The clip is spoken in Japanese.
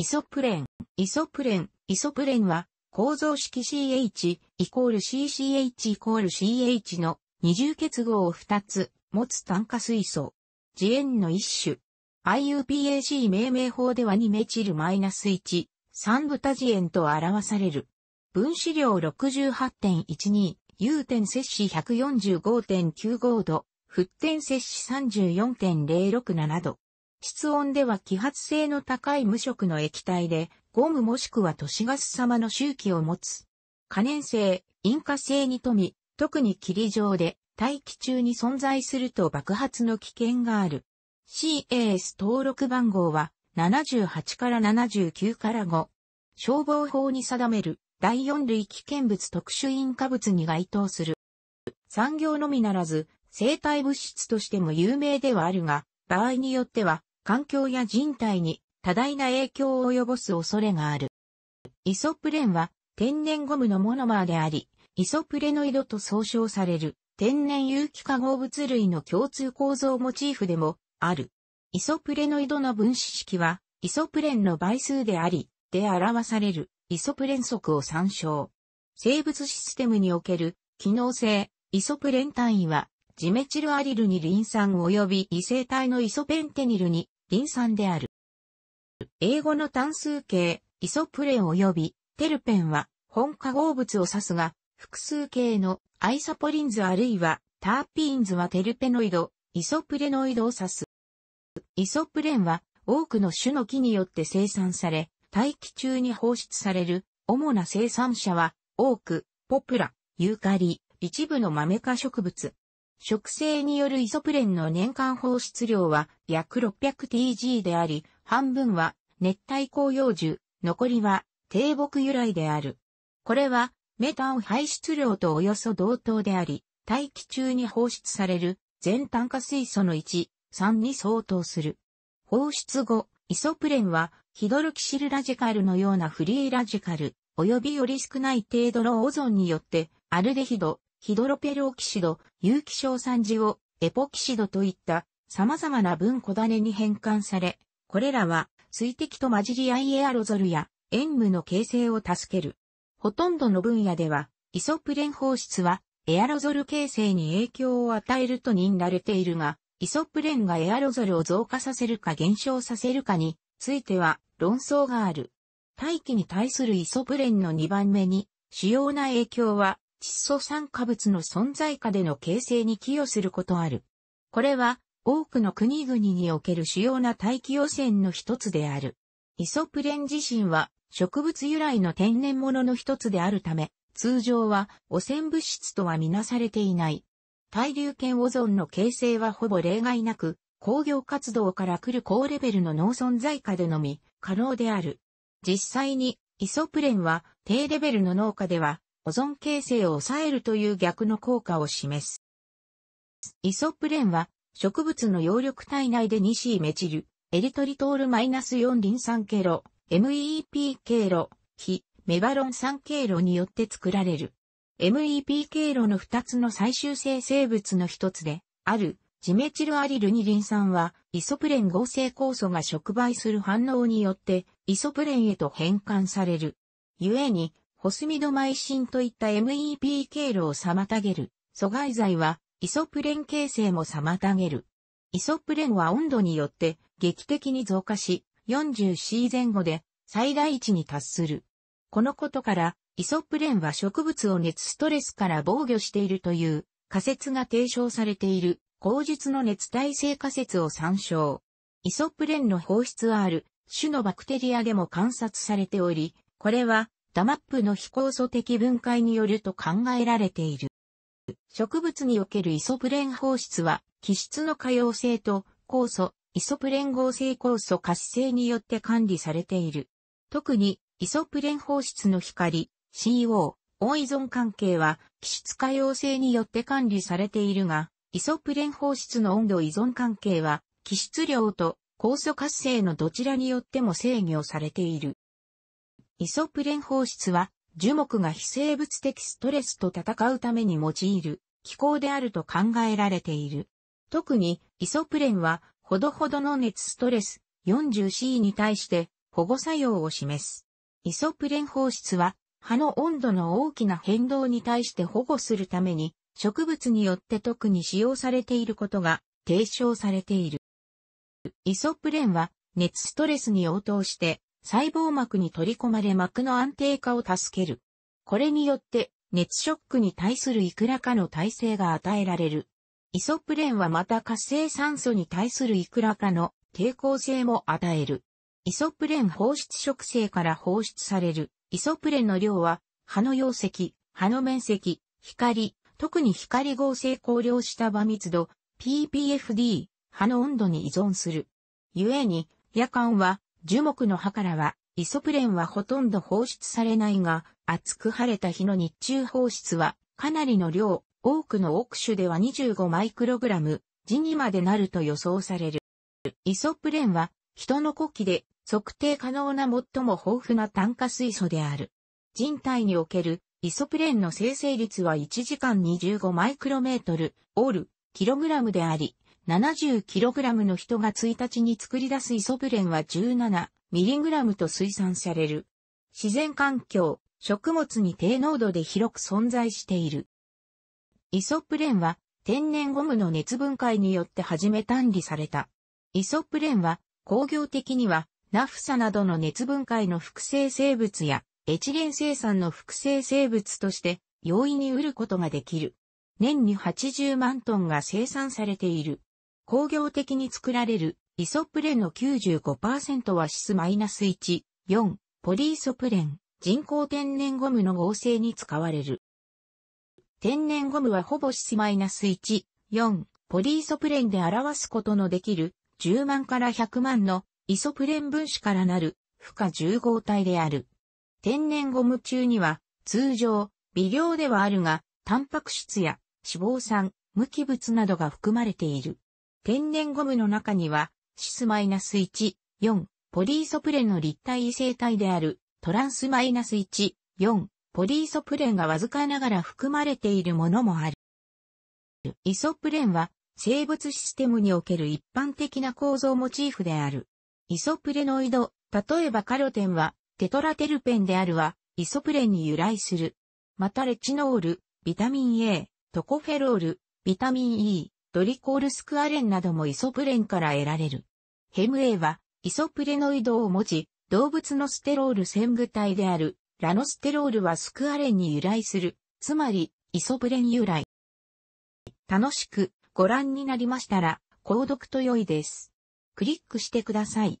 イソプレン、イソプレン、イソプレンは構造式 CH イコール CCH イコール CH の二重結合を2つ持つ炭化水素。次元の一種。IUPAC 命名法では2メチルマイナス1、3豚次元と表される。分子量68.12、融点摂氏145.95度、沸点摂氏34.067度。室温では揮発性の高い無色の液体で、ゴムもしくは都市ガス様の周期を持つ。可燃性、引火性に富み、特に霧状で、大気中に存在すると爆発の危険がある。CAS 登録番号は78から79から5。消防法に定める第4類危険物特殊引火物に該当する。産業のみならず、生態物質としても有名ではあるが、場合によっては環境や人体に多大な影響を及ぼす恐れがある。イソプレンは天然ゴムのモノマーであり、イソプレノイドと総称される天然有機化合物類の共通構造モチーフでもある。イソプレノイドの分子式はイソプレンの倍数であり、で表されるイソプレン則を参照。生物システムにおける機能性、イソプレン単位はジメチルアリルにリン酸及び異性体のイソペンテニルにリン酸である。英語の単数形、イソプレン及びテルペンは本化合物を指すが、複数形のアイソポリンズあるいはターピンズはテルペノイド、イソプレノイドを指す。イソプレンは多くの種の木によって生産され、大気中に放出される主な生産者は多く、ポプラ、ユーカリ、一部のマメ科植物、植生によるイソプレンの年間放出量は約 600TG であり、半分は熱帯紅葉樹、残りは低木由来である。これはメタン排出量とおよそ同等であり、大気中に放出される全炭化水素の1、3に相当する。放出後、イソプレンはヒドロキシルラジカルのようなフリーラジカル、及びより少ない程度のオゾンによってアルデヒド、ヒドロペルオキシド、有機硝酸ジオ、エポキシドといった様々な分子種に変換され、これらは水滴と混じり合いエアロゾルや塩無の形成を助ける。ほとんどの分野では、イソプレン放出はエアロゾル形成に影響を与えると認られているが、イソプレンがエアロゾルを増加させるか減少させるかについては論争がある。大気に対するイソプレンの2番目に主要な影響は窒素酸化物の存在下での形成に寄与することある。これは多くの国々における主要な大気汚染の一つである。イソプレン自身は植物由来の天然物の一つであるため、通常は汚染物質とはみなされていない。大流圏オゾンの形成はほぼ例外なく、工業活動から来る高レベルの脳存在下でのみ可能である。実際にイソプレンは低レベルの農家では保存形成を抑えるという逆の効果を示す。イソプレンは、植物の葉緑体内で 2C メチル、エリトリトール -4 リン酸経路、MEP 経路、非、メバロン酸経路によって作られる。MEP 経路の2つの最終生成物の一つで、ある、ジメチルアリル2リン酸は、イソプレン合成酵素が触媒する反応によって、イソプレンへと変換される。故に、ホスミドマイシンといった MEP 経路を妨げる阻害剤はイソプレン形成も妨げる。イソプレンは温度によって劇的に増加し 40C 前後で最大値に達する。このことからイソプレンは植物を熱ストレスから防御しているという仮説が提唱されている口述の熱耐性仮説を参照。イソプレンの放出はある種のバクテリアでも観察されており、これはダマップの非酵素的分解によると考えられている。植物におけるイソプレン放出は、気質の可用性と酵素、イソプレン合成酵素活性によって管理されている。特に、イソプレン放出の光、CO、温依存関係は、気質可用性によって管理されているが、イソプレン放出の温度依存関係は、気質量と酵素活性のどちらによっても制御されている。イソプレン放出は、樹木が非生物的ストレスと戦うために用いる気候であると考えられている。特に、イソプレンは、ほどほどの熱ストレス 40C に対して保護作用を示す。イソプレン放出は、葉の温度の大きな変動に対して保護するために、植物によって特に使用されていることが提唱されている。イソプレンは熱ストレスに応答して細胞膜に取り込まれ膜の安定化を助ける。これによって熱ショックに対するいくらかの耐性が与えられる。イソプレンはまた活性酸素に対するいくらかの抵抗性も与える。イソプレン放出植生から放出される。イソプレンの量は、葉の容積、葉の面積、光、特に光合成光量た場密度、PPFD、葉の温度に依存する。故に、夜間は樹木の葉からは、イソプレンはほとんど放出されないが、暑く晴れた日の日中放出は、かなりの量、多くの奥種では25マイクログラム、時にまでなると予想される。イソプレンは、人の呼気で測定可能な最も豊富な炭化水素である。人体におけるイソプレンの生成率は1時間25マイクロメートル、オール、キログラムであり、70kg の人が1日に作り出すイソプレンは 17mg と推算される。自然環境、食物に低濃度で広く存在している。イソプレンは天然ゴムの熱分解によって初め単理された。イソプレンは工業的にはナフサなどの熱分解の複製生物やエチレン生産の複製生物として容易に売ることができる。年に80万トンが生産されている。工業的に作られるイソプレンの95%はシス -1、4、ポリイソプレン、人工天然ゴムの合成に使われる。天然ゴムはほぼシス -1、4、ポリイソプレンで表すことのできる10万から100万のイソプレン分子からなる負荷10号体である。天然ゴム中には通常微量ではあるがタンパク質や脂肪酸、無機物などが含まれている。天然ゴムの中には、シスマイナス -1、4、ポリーソプレンの立体異性体である、トランスマイナス -1、4、ポリーソプレンがわずかながら含まれているものもある。イソプレンは、生物システムにおける一般的な構造モチーフである。イソプレノイド、例えばカロテンは、テトラテルペンであるは、イソプレンに由来する。またレチノール、ビタミン A、トコフェロール、ビタミン E、ドリコールスクアレンなどもイソプレンから得られる。ヘムエは、イソプレノイドを持ち、動物のステロール線具体である、ラノステロールはスクアレンに由来する、つまり、イソプレン由来。楽しくご覧になりましたら、購読と良いです。クリックしてください。